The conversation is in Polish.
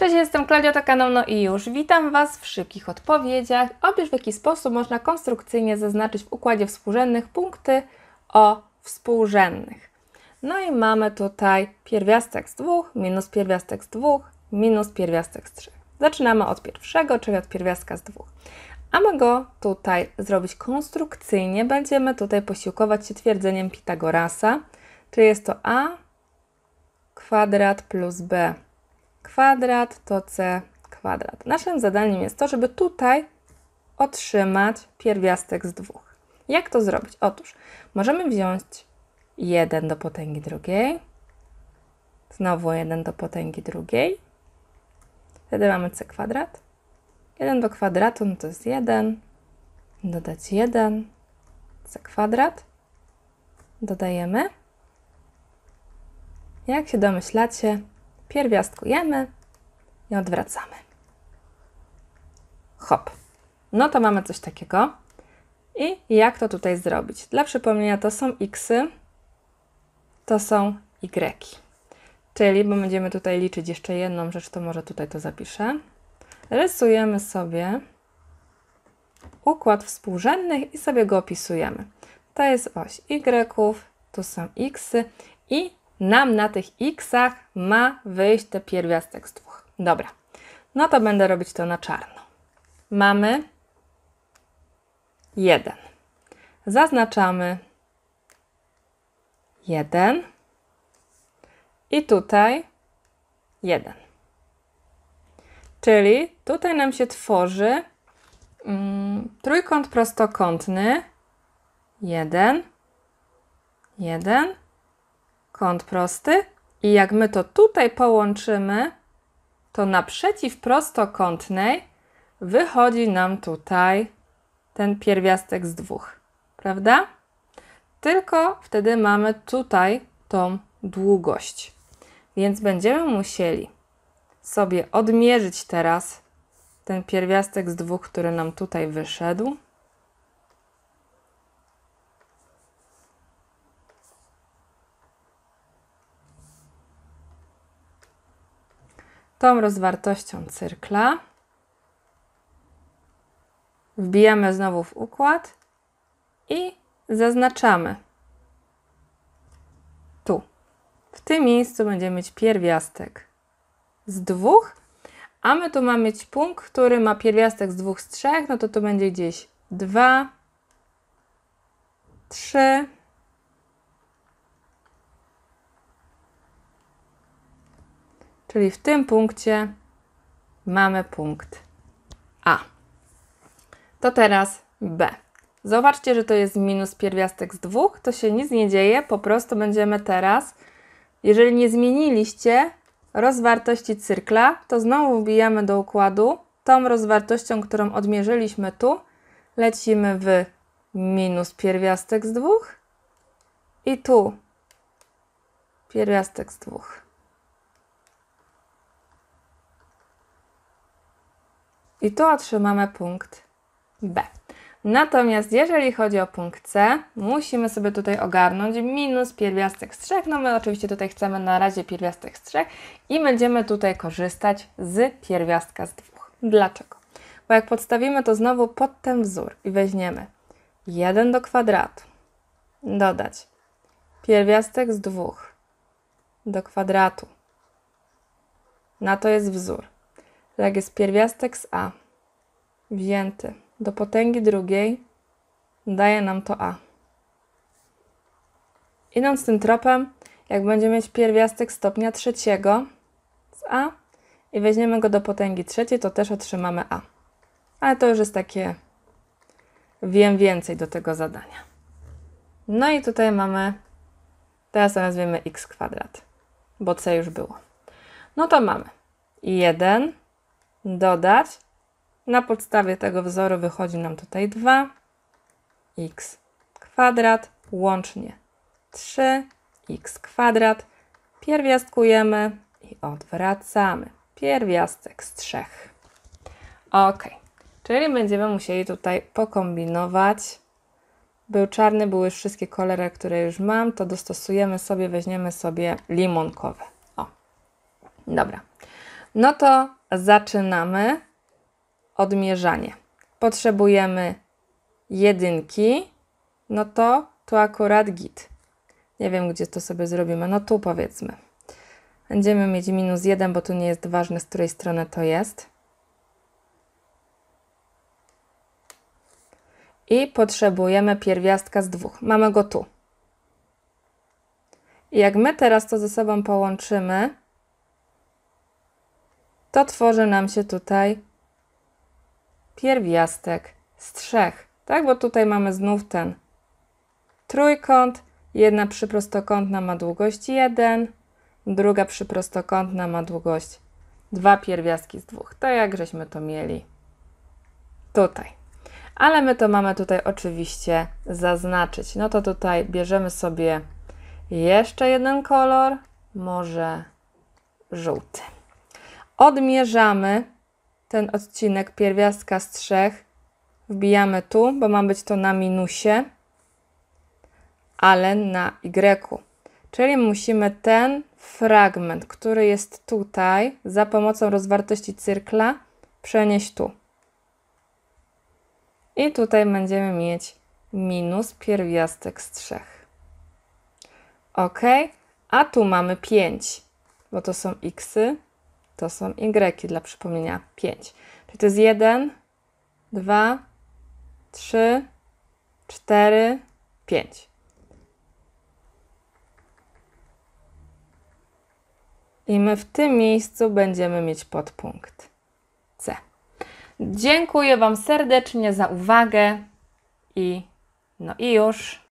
Cześć, jestem Klaudia Tokanowno no i już witam Was w szybkich odpowiedziach. Opisz w jaki sposób można konstrukcyjnie zaznaczyć w układzie współrzędnych punkty o współrzędnych. No i mamy tutaj pierwiastek z 2 minus pierwiastek z 2 minus pierwiastek z 3. Zaczynamy od pierwszego, czyli od pierwiastka z 2. A my go tutaj zrobić konstrukcyjnie będziemy tutaj posiłkować się twierdzeniem Pitagorasa, czyli jest to a kwadrat plus b kwadrat to c kwadrat. Naszym zadaniem jest to, żeby tutaj otrzymać pierwiastek z dwóch. Jak to zrobić? Otóż możemy wziąć 1 do potęgi drugiej, znowu 1 do potęgi drugiej, wtedy mamy c kwadrat. 1 do kwadratu no to jest 1, dodać 1, c kwadrat, dodajemy. Jak się domyślacie, pierwiastkujemy i odwracamy. Hop. No to mamy coś takiego. I jak to tutaj zrobić? Dla przypomnienia to są xy, to są y. Czyli, bo będziemy tutaj liczyć jeszcze jedną rzecz, to może tutaj to zapiszę. Rysujemy sobie układ współrzędnych i sobie go opisujemy. To jest oś y, tu są xy i nam na tych xach ma wyjść te pierwiastek z dwóch. Dobra, no to będę robić to na czarno. Mamy 1. Zaznaczamy 1 i tutaj 1. Czyli tutaj nam się tworzy mm, trójkąt prostokątny 1, 1 kąt prosty i jak my to tutaj połączymy, to naprzeciw prostokątnej wychodzi nam tutaj ten pierwiastek z dwóch, prawda? Tylko wtedy mamy tutaj tą długość. Więc będziemy musieli sobie odmierzyć teraz ten pierwiastek z dwóch, który nam tutaj wyszedł. tą rozwartością cyrkla. Wbijamy znowu w układ i zaznaczamy. Tu. W tym miejscu będziemy mieć pierwiastek z dwóch, a my tu mamy mieć punkt, który ma pierwiastek z dwóch z trzech, no to tu będzie gdzieś dwa, trzy. Czyli w tym punkcie mamy punkt A. To teraz B. Zobaczcie, że to jest minus pierwiastek z dwóch, to się nic nie dzieje, po prostu będziemy teraz, jeżeli nie zmieniliście rozwartości cyrkla, to znowu wbijamy do układu tą rozwartością, którą odmierzyliśmy tu, lecimy w minus pierwiastek z dwóch i tu pierwiastek z dwóch. i tu otrzymamy punkt B. Natomiast jeżeli chodzi o punkt C, musimy sobie tutaj ogarnąć minus pierwiastek z 3. No my oczywiście tutaj chcemy na razie pierwiastek z 3 i będziemy tutaj korzystać z pierwiastka z 2. Dlaczego? Bo jak podstawimy to znowu pod ten wzór i weźmiemy 1 do kwadratu, dodać pierwiastek z 2 do kwadratu. Na to jest wzór jak jest pierwiastek z A wzięty do potęgi drugiej, daje nam to A. Idąc tym tropem, jak będziemy mieć pierwiastek stopnia trzeciego z A i weźmiemy go do potęgi trzeciej, to też otrzymamy A. Ale to już jest takie wiem więcej do tego zadania. No i tutaj mamy, teraz to nazwiemy x kwadrat, bo c już było. No to mamy 1 dodać. Na podstawie tego wzoru wychodzi nam tutaj 2x kwadrat, łącznie 3x kwadrat. Pierwiastkujemy i odwracamy. Pierwiastek z trzech. Ok, czyli będziemy musieli tutaj pokombinować. Był czarny, były już wszystkie kolory, które już mam, to dostosujemy sobie, weźmiemy sobie limonkowe. O, dobra. No to zaczynamy odmierzanie. Potrzebujemy jedynki, no to tu akurat git. Nie wiem, gdzie to sobie zrobimy. No tu powiedzmy. Będziemy mieć minus 1, bo tu nie jest ważne, z której strony to jest. I potrzebujemy pierwiastka z dwóch. Mamy go tu. I jak my teraz to ze sobą połączymy, to tworzy nam się tutaj pierwiastek z trzech, tak? Bo tutaj mamy znów ten trójkąt, jedna przyprostokątna ma długość 1, druga przyprostokątna ma długość dwa pierwiastki z dwóch. To jak żeśmy to mieli tutaj. Ale my to mamy tutaj oczywiście zaznaczyć. No to tutaj bierzemy sobie jeszcze jeden kolor, może żółty odmierzamy ten odcinek pierwiastka z trzech. Wbijamy tu, bo ma być to na minusie, ale na y. Czyli musimy ten fragment, który jest tutaj, za pomocą rozwartości cyrkla przenieść tu. I tutaj będziemy mieć minus pierwiastek z trzech. Ok, a tu mamy 5, bo to są x. To są Y dla przypomnienia 5. Czyli to jest 1, 2, 3, 4, 5. I my w tym miejscu będziemy mieć podpunkt C. Dziękuję Wam serdecznie za uwagę i no i już.